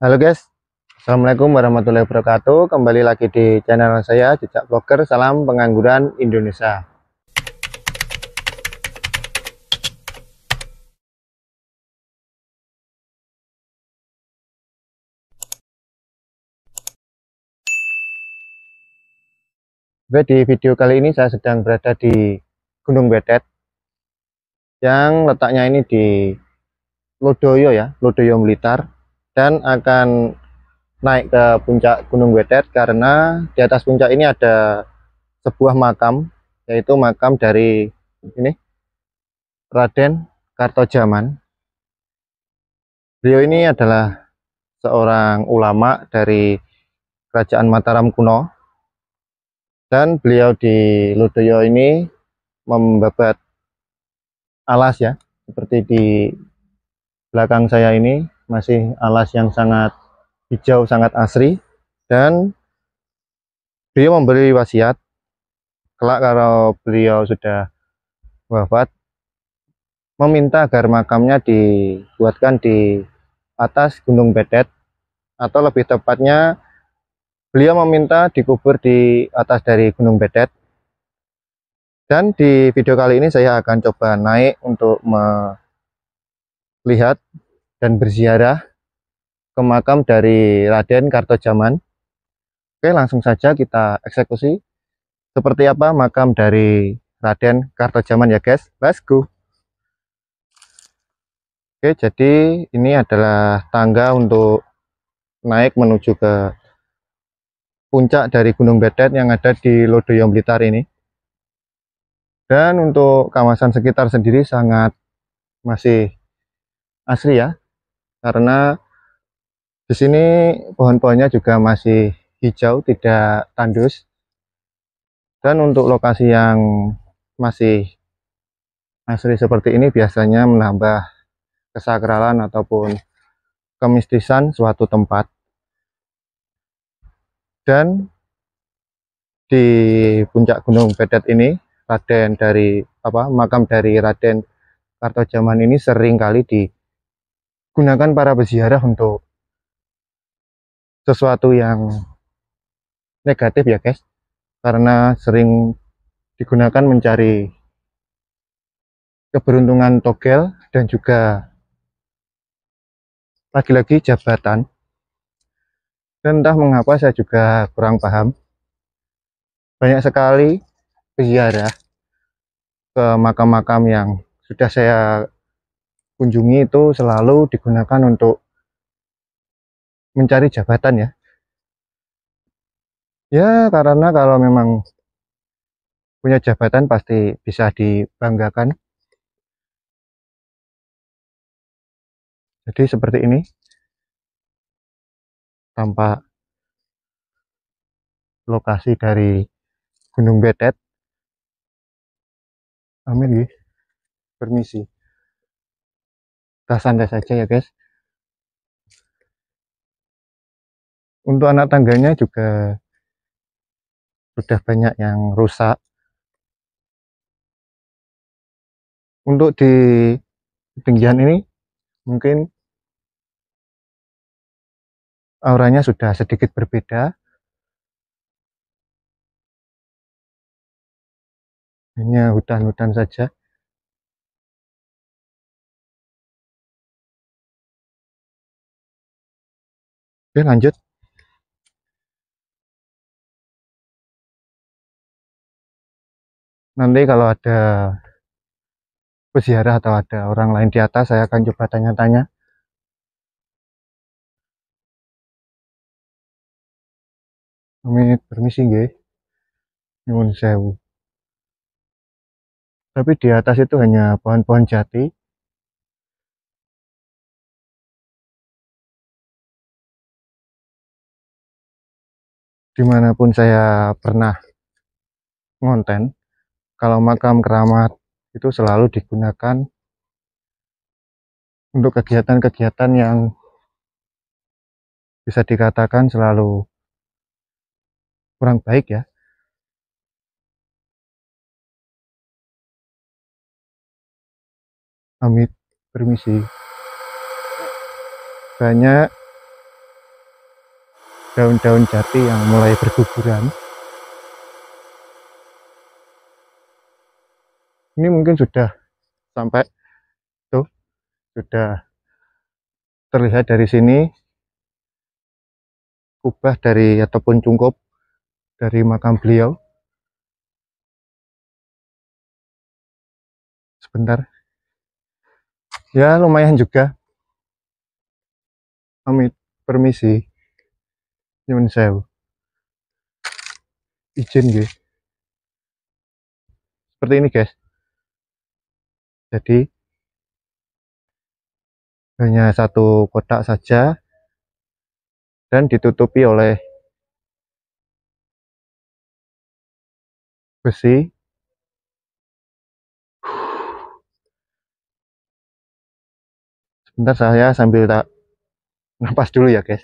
Halo guys, Assalamualaikum warahmatullahi wabarakatuh Kembali lagi di channel saya Jejak Blogger, Salam Pengangguran Indonesia Oke, di video kali ini saya sedang berada di Gunung Betet yang letaknya ini di Lodoyo ya, Lodoyo Militar dan akan naik ke puncak Gunung Wedet karena di atas puncak ini ada sebuah makam yaitu makam dari ini Raden Kartojaman. Beliau ini adalah seorang ulama dari Kerajaan Mataram kuno dan beliau di Ludoyo ini membabat alas ya seperti di belakang saya ini masih alas yang sangat hijau sangat asri dan beliau memberi wasiat kelak kalau beliau sudah wafat meminta agar makamnya dibuatkan di atas Gunung Bedet atau lebih tepatnya beliau meminta dikubur di atas dari Gunung Bedet dan di video kali ini saya akan coba naik untuk melihat dan berziarah ke makam dari Raden Kartojaman. Oke, langsung saja kita eksekusi seperti apa makam dari Raden Kartojaman ya guys. Let's go. Oke, jadi ini adalah tangga untuk naik menuju ke puncak dari Gunung Bedet yang ada di Lodoyong Blitar ini. Dan untuk kawasan sekitar sendiri sangat masih asli ya, karena di sini pohon-pohonnya juga masih hijau tidak tandus dan untuk lokasi yang masih asli seperti ini biasanya menambah kesakralan ataupun kemistisan suatu tempat dan di puncak Gunung Bedet ini Raden dari apa makam dari Raden Kartojaman ini sering kali di gunakan para peziarah untuk sesuatu yang negatif ya guys karena sering digunakan mencari keberuntungan togel dan juga lagi-lagi jabatan dan entah mengapa saya juga kurang paham banyak sekali peziarah ke makam-makam yang sudah saya kunjungi itu selalu digunakan untuk mencari jabatan ya ya karena kalau memang punya jabatan pasti bisa dibanggakan jadi seperti ini tampak lokasi dari Gunung Betet amin permisi kita santai saja ya guys untuk anak tangganya juga sudah banyak yang rusak untuk di ketinggian ini mungkin auranya sudah sedikit berbeda hanya hutan-hutan saja Oke, lanjut. Nanti kalau ada peziarah atau ada orang lain di atas, saya akan coba tanya-tanya. Kami permisi, gey Nyuwun sewu. Tapi di atas itu hanya pohon-pohon jati. dimanapun saya pernah ngonten kalau makam keramat itu selalu digunakan untuk kegiatan-kegiatan yang bisa dikatakan selalu kurang baik ya. Amit, permisi. Banyak daun-daun jati yang mulai berguguran ini mungkin sudah sampai tuh sudah terlihat dari sini kubah dari ataupun cungkup dari makam beliau sebentar ya lumayan juga amit permisi nyuwun sewu izin guys seperti ini guys jadi hanya satu kotak saja dan ditutupi oleh besi sebentar saya sambil tak nafas dulu ya guys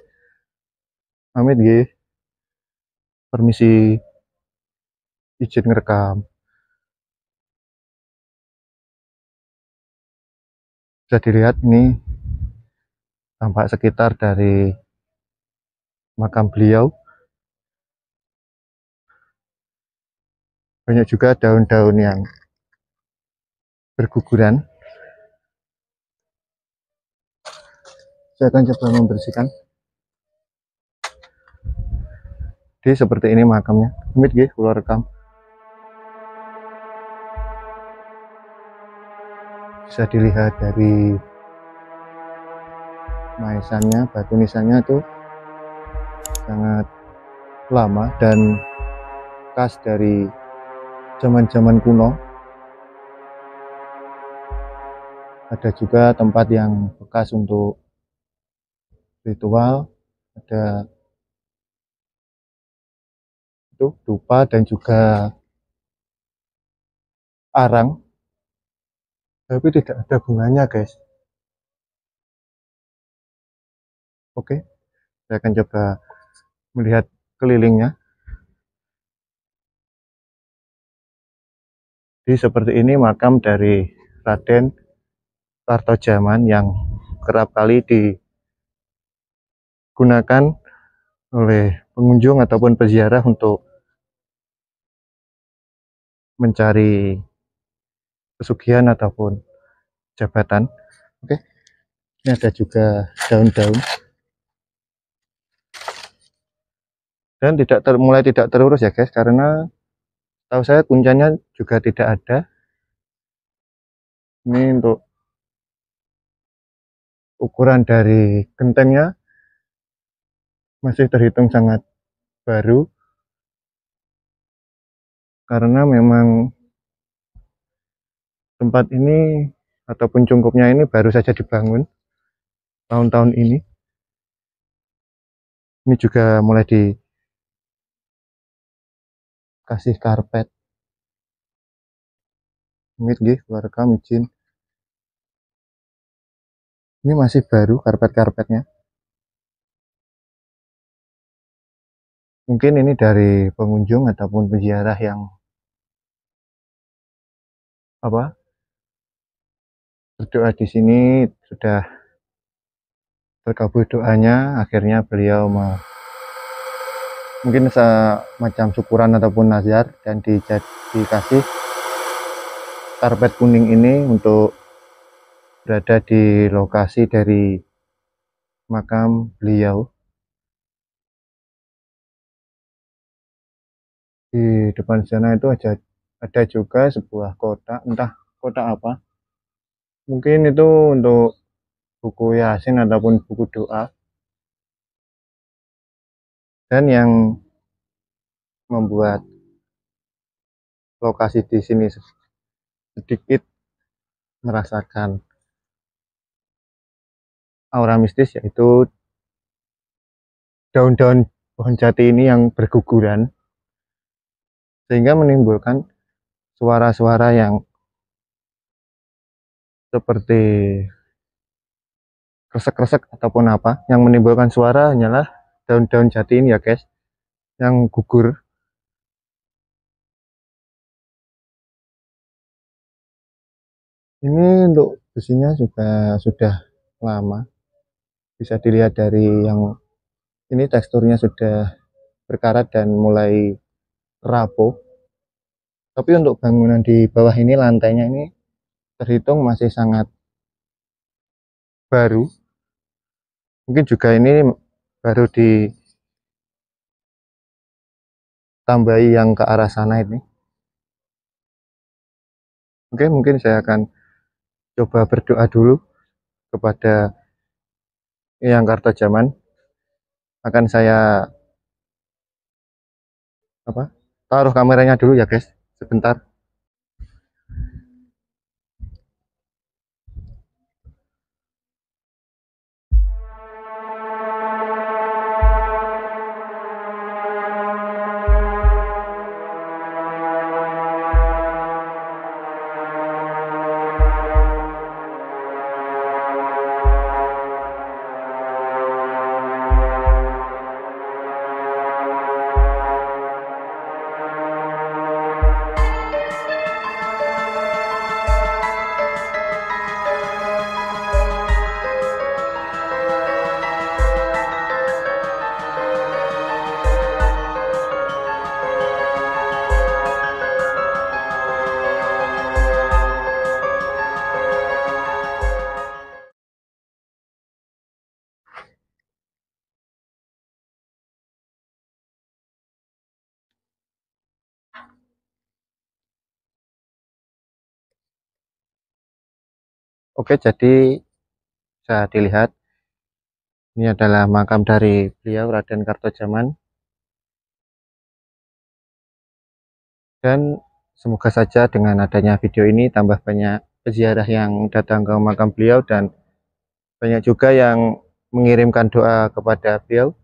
Amit G. Permisi izin ngerekam. Bisa dilihat ini tampak sekitar dari makam beliau. Banyak juga daun-daun yang berguguran. Saya akan coba membersihkan. Jadi seperti ini makamnya. Amit guys, keluar rekam. Bisa dilihat dari maisannya, batu nisannya tuh sangat lama dan khas dari zaman-zaman kuno. Ada juga tempat yang bekas untuk ritual, ada itu dupa dan juga arang tapi tidak ada bunganya guys oke saya akan coba melihat kelilingnya jadi seperti ini makam dari Raden Kartojaman yang kerap kali digunakan oleh pengunjung ataupun peziarah untuk mencari pesugihan ataupun jabatan oke ini ada juga daun-daun dan tidak ter, mulai tidak terurus ya guys karena tahu saya kuncinya juga tidak ada ini untuk ukuran dari gentengnya masih terhitung sangat baru karena memang tempat ini ataupun cungkupnya ini baru saja dibangun tahun-tahun ini ini juga mulai dikasih karpet mit gih warga micin ini masih baru karpet-karpetnya mungkin ini dari pengunjung ataupun peziarah yang apa berdoa di sini sudah terkabul doanya akhirnya beliau mau mungkin semacam syukuran ataupun nazar dan dikasih karpet kuning ini untuk berada di lokasi dari makam beliau di depan sana itu ada ada juga sebuah kotak entah kotak apa mungkin itu untuk buku yasin ataupun buku doa dan yang membuat lokasi di sini sedikit merasakan aura mistis yaitu daun-daun pohon jati ini yang berguguran sehingga menimbulkan suara-suara yang seperti kresek-kresek ataupun apa yang menimbulkan suara hanyalah daun-daun jati ini ya guys yang gugur ini untuk besinya juga sudah lama bisa dilihat dari yang ini teksturnya sudah berkarat dan mulai rapuh tapi untuk bangunan di bawah ini lantainya ini terhitung masih sangat baru. Mungkin juga ini baru ditambahi yang ke arah sana ini. Oke, mungkin saya akan coba berdoa dulu kepada yang zaman akan saya apa taruh kameranya dulu ya guys sebentar Oke, jadi bisa dilihat ini adalah makam dari beliau Raden Kartojaman. Dan semoga saja dengan adanya video ini tambah banyak peziarah yang datang ke makam beliau dan banyak juga yang mengirimkan doa kepada beliau.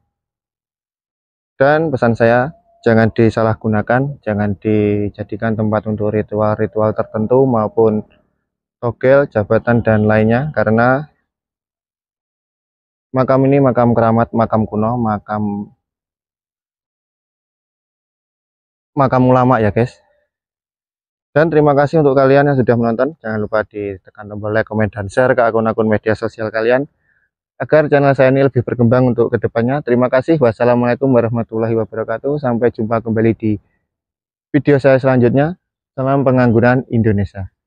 Dan pesan saya jangan disalahgunakan, jangan dijadikan tempat untuk ritual-ritual tertentu maupun Togel, jabatan, dan lainnya karena makam ini makam keramat, makam kuno, makam makam ulama ya guys dan terima kasih untuk kalian yang sudah menonton jangan lupa ditekan tombol like, comment, dan share ke akun-akun media sosial kalian agar channel saya ini lebih berkembang untuk kedepannya terima kasih wassalamualaikum warahmatullahi wabarakatuh sampai jumpa kembali di video saya selanjutnya salam pengangguran Indonesia